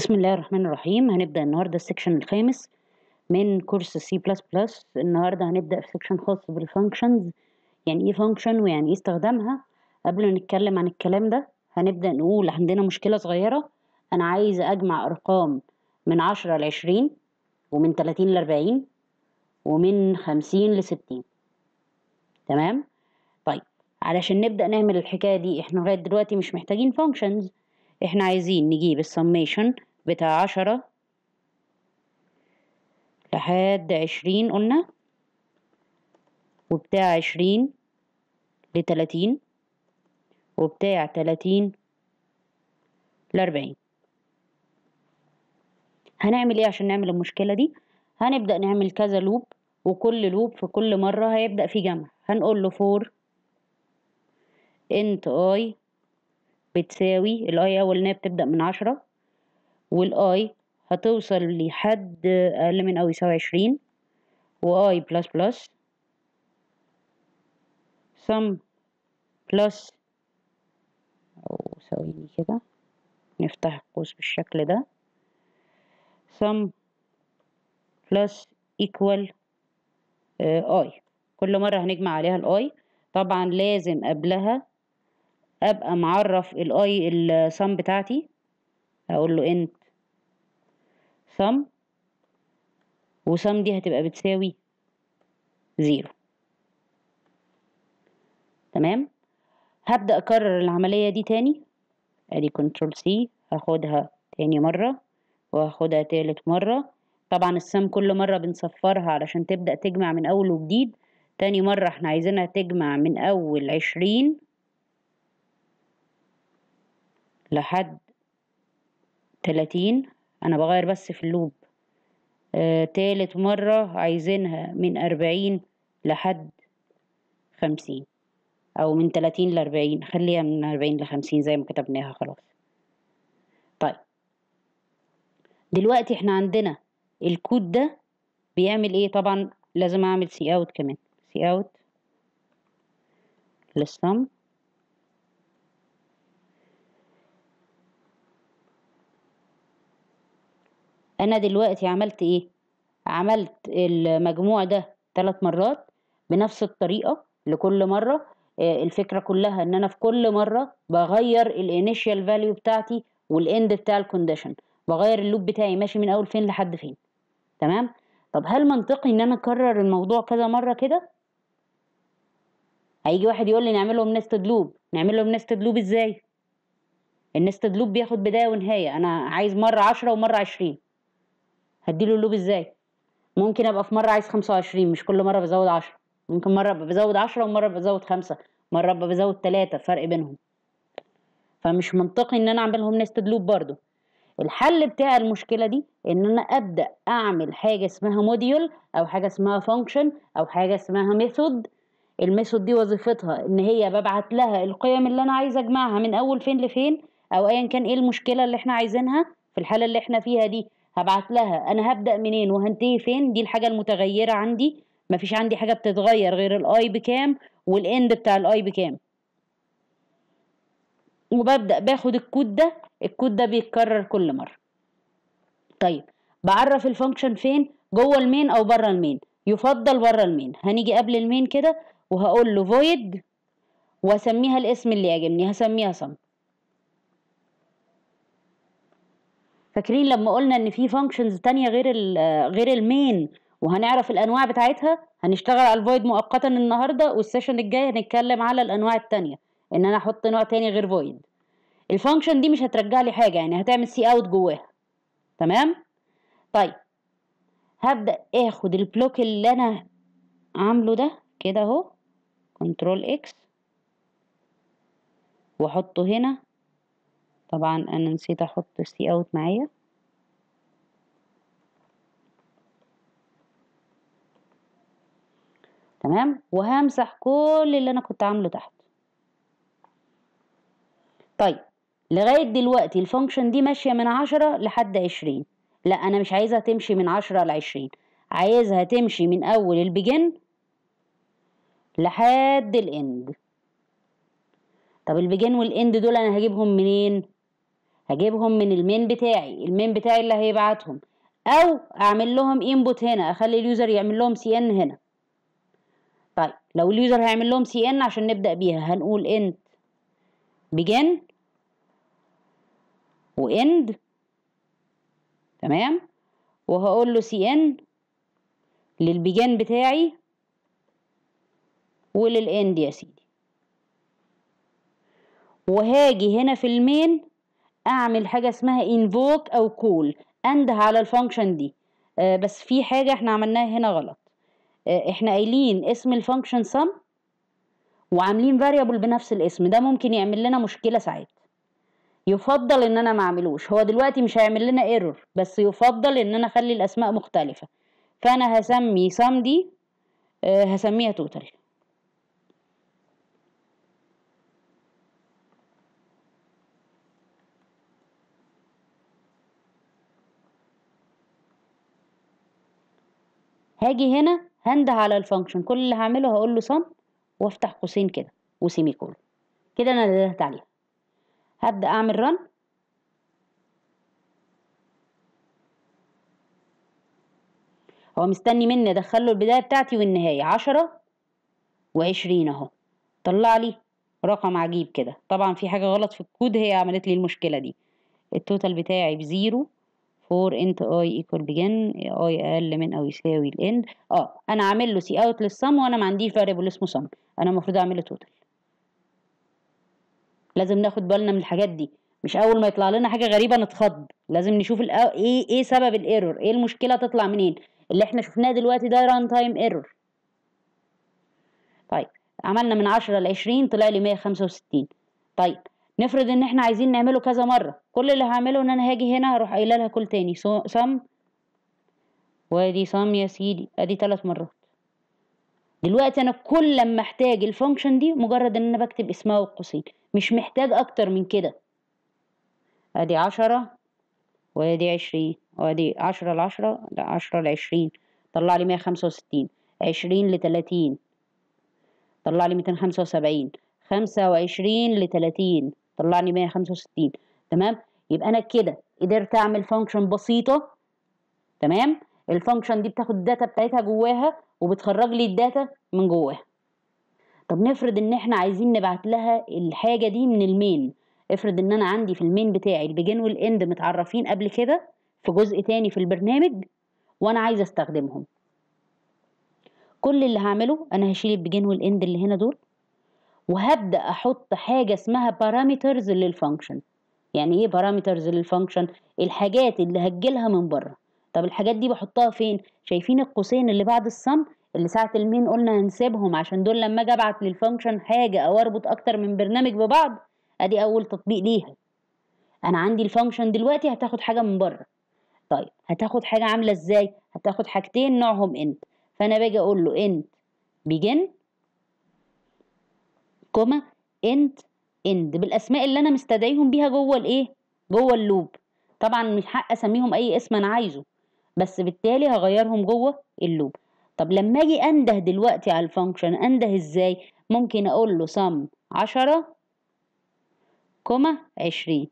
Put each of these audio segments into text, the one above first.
بسم الله الرحمن الرحيم هنبدأ النهاردة السكشن الخامس من كورس سي بلس بلس النهاردة هنبدأ في سكشن خاص بالفانكشنز يعني ايه فانكشن ويعني ايه استخدامها قبل ما نتكلم عن الكلام ده هنبدأ نقول عندنا مشكلة صغيرة أنا عايزة أجمع أرقام من عشرة لعشرين ومن تلاتين لأربعين ومن خمسين لستين تمام؟ طيب علشان نبدأ نعمل الحكاية دي احنا لغاية دلوقتي مش محتاجين فانكشنز احنا عايزين نجيب السميشن بتاع عشرة لحد عشرين قلنا وبتاع عشرين لتلاتين وبتاع تلاتين لأربعين هنعمل ايه عشان نعمل المشكلة دي هنبدأ نعمل كذا لوب وكل لوب في كل مرة هيبدأ في جمع هنقول له فور انت اي بتساوي الاي اول ان بتبدأ من عشرة والاي هتوصل لحد اقل من او يساوي عشرين واي بلس بلس سم بلس او ثواني كده نفتح القوس بالشكل ده سم بلس ايكوال اي كل مرة هنجمع عليها الاي طبعا لازم قبلها ابقى معرف الاي السم بتاعتي اقول له انت سم وسم دي هتبقى بتساوي زيرو تمام هبدأ أكرر العملية دي تاني أدي كنترول سي هاخدها تاني مرة وهاخدها تالت مرة طبعا السم كل مرة بنصفرها علشان تبدأ تجمع من أول وجديد تاني مرة احنا عايزينها تجمع من أول عشرين لحد تلاتين انا بغير بس في اللوب آه تالت مرة عايزينها من اربعين لحد خمسين او من تلاتين لاربعين خليها من اربعين لخمسين زي ما كتبناها خلاص طيب دلوقتي احنا عندنا الكود ده بيعمل ايه طبعا لازم اعمل سي اوت كمان سي اوت للصم انا دلوقتي عملت ايه عملت المجموع ده ثلاث مرات بنفس الطريقه لكل مره آه، الفكره كلها ان انا في كل مره بغير الانيشال فاليو بتاعتي والاند بتاع الكونديشن بغير اللوب بتاعي ماشي من اول فين لحد فين تمام طب هل منطقي ان انا اكرر الموضوع كذا مره كده هيجي واحد يقول لي نعمله من نستد لوب نعمله من نستد لوب ازاي النستد لوب بياخد بدايه ونهايه انا عايز مره عشرة ومره عشرين هديله اللوب ازاي ممكن ابقى في مره عايز 25 مش كل مره بزود 10 ممكن مره ابقى بزود 10 ومره بزود 5 مره ابقى بزود 3 فرق بينهم فمش منطقي ان انا اعملهم نستد لوب برضو الحل بتاع المشكله دي ان انا ابدا اعمل حاجه اسمها موديول او حاجه اسمها فانكشن او حاجه اسمها ميثود الميثود دي وظيفتها ان هي ببعت لها القيم اللي انا عايز اجمعها من اول فين لفين او ايا كان ايه المشكله اللي احنا عايزينها في الحاله اللي احنا فيها دي هبعت لها انا هبدا منين وهنتهي فين دي الحاجه المتغيره عندي مفيش عندي حاجه بتتغير غير الاي بكام والاند بتاع الاي بكام وببدا باخد الكود ده الكود ده بيتكرر كل مره طيب بعرف الفانكشن فين جوه المين او بره المين يفضل بره المين هنيجي قبل المين كده وهقول له void واسميها الاسم اللي يعجبني هسميها sum فاكرين لما قلنا ان في فانكشنز تانية غير الـ غير المين وهنعرف الانواع بتاعتها هنشتغل على الفويد مؤقتا النهارده والسيشن الجاي هنتكلم على الانواع التانية ان انا احط نوع تاني غير فويد الفانكشن دي مش هترجع لي حاجه يعني هتعمل سي اوت جواها تمام طيب هبدا اخد البلوك اللي انا عامله ده كده اهو كنترول اكس واحطه هنا طبعا انا نسيت احط سي اوت معايا تمام وهمسح كل اللي انا كنت عامله تحت طيب لغاية دلوقتي الفانكشن دي ماشية من عشرة لحد عشرين لا انا مش عايزها تمشي من عشرة لعشرين عايزها تمشي من اول البيجن لحد الاند طب البيجن والاند دول انا هجيبهم منين هجيبهم من المين بتاعي المين بتاعي اللي هيبعتهم او اعمل لهم انبوت هنا اخلي اليوزر يعمل لهم سي ان هنا طيب لو اليوزر هيعمل لهم سي ان عشان نبدا بيها هنقول انت بيجن واند تمام وهقول له سي ان للبيجن بتاعي وللاند يا سيدي وهاجي هنا في المين اعمل حاجه اسمها invoke او call انده على الفانكشن دي آه، بس في حاجه احنا عملناها هنا غلط آه، احنا قايلين اسم الفانكشن sum وعاملين variable بنفس الاسم ده ممكن يعمل لنا مشكله ساعات يفضل ان انا ما اعملوش هو دلوقتي مش هيعمل لنا ايرور بس يفضل ان انا اخلي الاسماء مختلفه فانا هسمي sum دي آه، هسميها total هاجي هنا هنده على الفانكشن كل اللي هعمله هقول له صم وافتح قوسين كده وسيمي كول كده انا ندهت عليها هبدا اعمل رن هو مستني مني ادخل له البدايه بتاعتي والنهايه عشرة وعشرين اهو طلع لي رقم عجيب كده طبعا في حاجه غلط في الكود هي عملت لي المشكله دي التوتال بتاعي بزيرو فور انت اي equal begin اي اقل من او يساوي الاند اه انا عامل له سي اوت للسم وانا ما عنديش فاريبل اسمه سم انا المفروض اعمل له توتال لازم ناخد بالنا من الحاجات دي مش اول ما يطلع لنا حاجه غريبه نتخض لازم نشوف ايه ايه سبب الايرور ايه المشكله تطلع منين اللي احنا شفناه دلوقتي ده ران تايم ايرور طيب عملنا من 10 ل 20 طلع لي 165 طيب نفرض ان احنا عايزين نعمله كذا مرة كل اللي هعمله ان انا هاجي هنا هروح قايله لها كل تاني صم وادي صم يا سيدي ادي ثلاث مرات دلوقتي انا كل لما احتاج الفانكشن دي مجرد ان انا بكتب اسمها والقصيد مش محتاج اكتر من كده ادي عشرة وادي عشرين وادي عشرة لعشرة عشرة لعشرين طلع لي مية خمسة وستين عشرين لتلاتين طلع لي ميتين خمسة وسبعين خمسة وعشرين لتلاتين طلع لي 165 تمام يبقى انا كده قدرت اعمل فانكشن بسيطه تمام الفانكشن دي بتاخد الداتا بتاعتها جواها وبتخرج لي الداتا من جواها طب نفرض ان احنا عايزين نبعت لها الحاجه دي من المين افرض ان انا عندي في المين بتاعي البيجن والاند متعرفين قبل كده في جزء تاني في البرنامج وانا عايزه استخدمهم كل اللي هعمله انا هشيل البيجن والاند اللي هنا دول وهبدا احط حاجه اسمها بارامترز للفانكشن يعني ايه بارامترز للفانكشن الحاجات اللي هتجيلها من بره طب الحاجات دي بحطها فين شايفين القوسين اللي بعد الصم اللي ساعه المين قلنا هنسيبهم عشان دول لما اجي ابعت للفانكشن حاجه او اربط اكتر من برنامج ببعض ادي اول تطبيق ليها انا عندي الفانكشن دلوقتي هتاخد حاجه من بره طيب هتاخد حاجه عامله ازاي هتاخد حاجتين نوعهم انت فانا باجي اقول له انت بيجن كوما اند اند بالاسماء اللي انا مستدعيهم بيها جوه الايه جوه اللوب طبعا مش حق اسميهم اي اسم انا عايزه بس بالتالي هغيرهم جوه اللوب طب لما اجي انده دلوقتي على الفانكشن انده ازاي ممكن اقول له سم عشرة كوما عشرين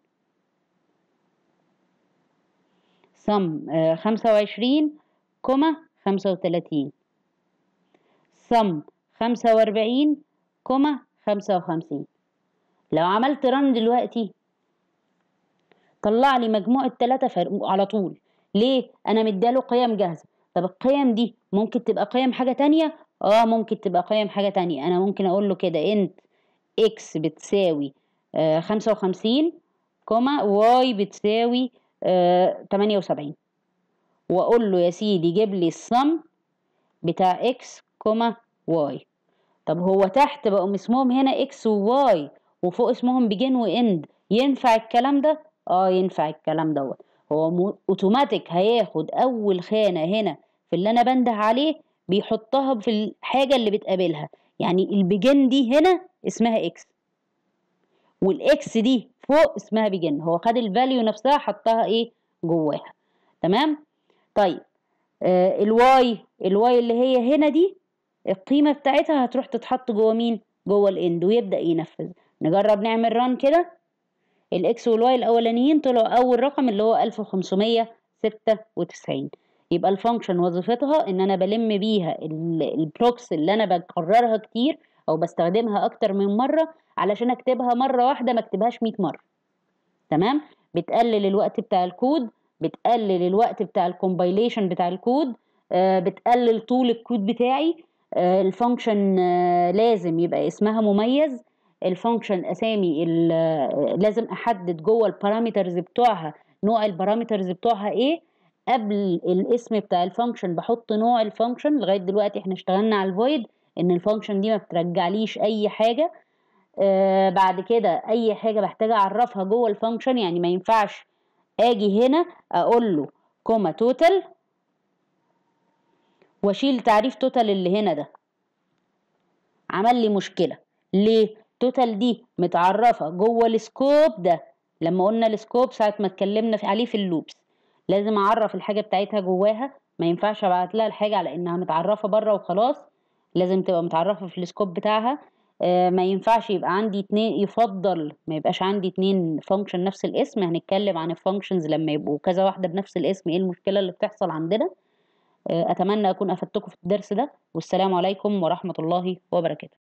سم آه، خمسة وعشرين كوما خمسة وتلاتين سم خمسة واربعين كوما خمسة وخمسين لو عملت رن دلوقتي طلع لي مجموعة تلاتة فرق على طول ليه انا مداله قيم جاهزة طب القيم دي ممكن تبقى قيم حاجة تانية اه ممكن تبقى قيم حاجة تانية انا ممكن اقول له كده انت اكس بتساوي آه، خمسة وخمسين كوما واي بتساوي آه، تمانية وسبعين واقول له يا سيدي جيب لي الصم بتاع اكس كوما واي طب هو تحت بقوا اسمهم هنا اكس وواي وفوق اسمهم بيجن واند ينفع الكلام ده اه ينفع الكلام دوت هو اوتوماتيك هياخد اول خانه هنا في اللي انا بنده عليه بيحطها في الحاجه اللي بتقابلها يعني البيجن دي هنا اسمها اكس والاكس دي فوق اسمها بيجن هو خد الفاليو نفسها حطها ايه جواها تمام طيب آه الواي الواي اللي هي هنا دي القيمة بتاعتها هتروح تتحط جوه مين جوه الاند ويبدأ ينفذ نجرب نعمل ران كده الاكس والواي الاولانيين طلعوا اول رقم اللي هو 1596 يبقى الفانكشن وظيفتها ان انا بلم بيها البروكس اللي انا بكررها كتير او بستخدمها اكتر من مره علشان اكتبها مره واحده ما اكتبهاش 100 مره تمام بتقلل الوقت بتاع الكود بتقلل الوقت بتاع الكومبيليشن بتاع الكود آه، بتقلل طول الكود بتاعي آه، الفانكشن آه، لازم يبقى اسمها مميز الفانكشن اسامي آه، لازم احدد جوه البارامترز بتوعها نوع البارامترز بتوعها ايه قبل الاسم بتاع الفانكشن بحط نوع الفانكشن لغايه دلوقتي احنا اشتغلنا على الفويد ان الفانكشن دي ما بترجعليش اي حاجه آه بعد كده اي حاجه بحتاج اعرفها جوه الفانكشن يعني ما ينفعش اجي هنا اقول له كوما توتال واشيل تعريف توتال اللي هنا ده عمل لي مشكله ليه توتال دي متعرفه جوه السكوب ده لما قلنا السكوب ساعه ما اتكلمنا عليه في اللوبس لازم اعرف الحاجه بتاعتها جواها ما ينفعش ابعت لها الحاجه على انها متعرفه بره وخلاص لازم تبقى متعرفه في السكوب بتاعها آه ما ينفعش يبقى عندي اتنين يفضل ما يبقاش عندي اتنين فانكشن نفس الاسم هنتكلم عن الفانكشنز لما يبقوا كذا واحده بنفس الاسم ايه المشكله اللي بتحصل عندنا آه، أتمنى أكون أفدتكم في الدرس ده والسلام عليكم ورحمة الله وبركاته